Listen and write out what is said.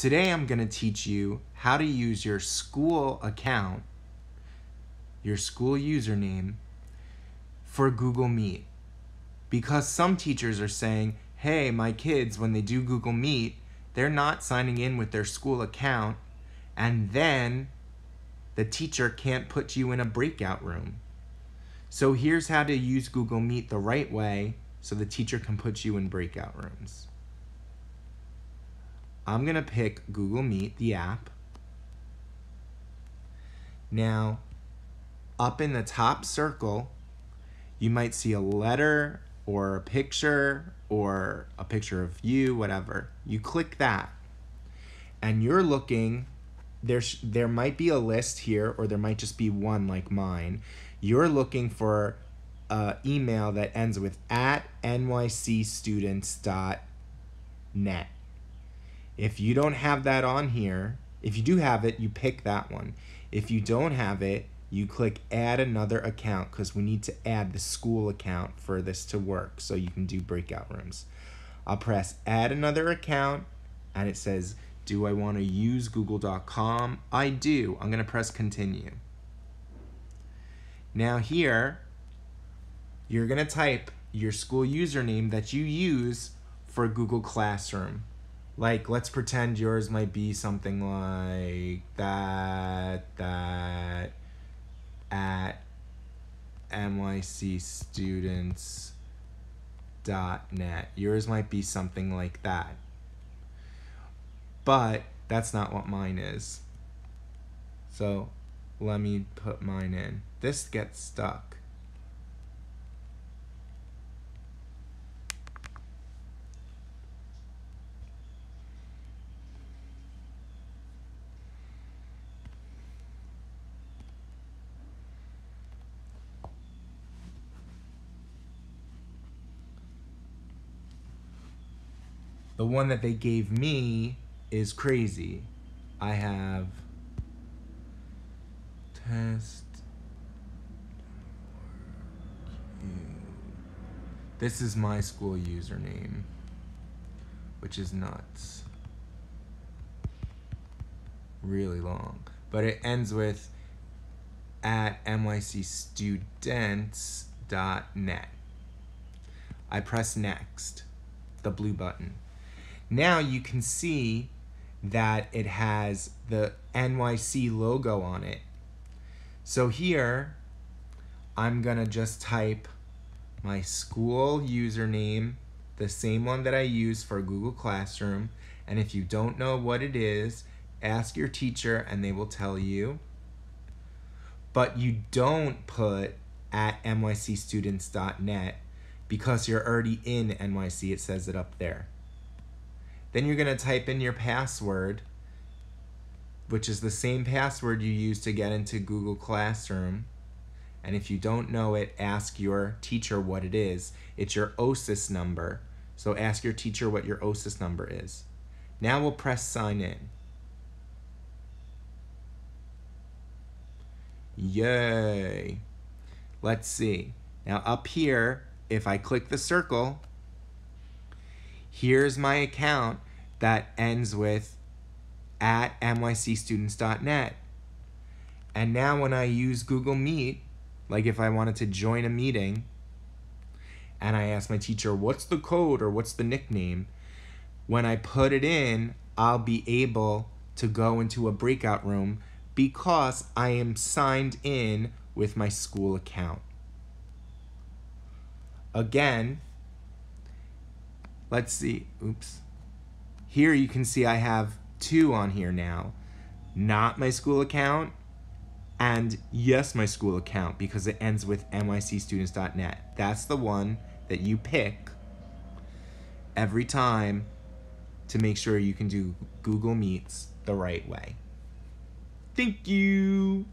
Today I'm going to teach you how to use your school account, your school username, for Google Meet. Because some teachers are saying, hey, my kids, when they do Google Meet, they're not signing in with their school account, and then the teacher can't put you in a breakout room. So here's how to use Google Meet the right way so the teacher can put you in breakout rooms. I'm going to pick Google Meet, the app. Now, up in the top circle, you might see a letter or a picture or a picture of you, whatever. You click that and you're looking, there, there might be a list here or there might just be one like mine. You're looking for an email that ends with at nycstudents.net. If you don't have that on here, if you do have it, you pick that one. If you don't have it, you click add another account because we need to add the school account for this to work so you can do breakout rooms. I'll press add another account and it says, do I want to use google.com? I do. I'm going to press continue. Now here, you're going to type your school username that you use for Google Classroom like let's pretend yours might be something like that that at mycstudents.net yours might be something like that but that's not what mine is so let me put mine in this gets stuck The one that they gave me is crazy. I have test. This is my school username, which is nuts. Really long. But it ends with at mycstudents.net. I press next, the blue button. Now you can see that it has the NYC logo on it. So here, I'm gonna just type my school username, the same one that I use for Google Classroom. And if you don't know what it is, ask your teacher and they will tell you. But you don't put at nycstudents.net because you're already in NYC. It says it up there. Then you're going to type in your password, which is the same password you use to get into Google Classroom. And if you don't know it, ask your teacher what it is. It's your OSIS number. So ask your teacher what your OSIS number is. Now we'll press sign in. Yay. Let's see. Now up here, if I click the circle, here's my account that ends with at mycstudents.net. And now when I use Google Meet, like if I wanted to join a meeting, and I ask my teacher, what's the code or what's the nickname? When I put it in, I'll be able to go into a breakout room because I am signed in with my school account. Again, Let's see, oops. Here you can see I have two on here now. Not my school account, and yes, my school account, because it ends with mycstudents.net. That's the one that you pick every time to make sure you can do Google Meets the right way. Thank you.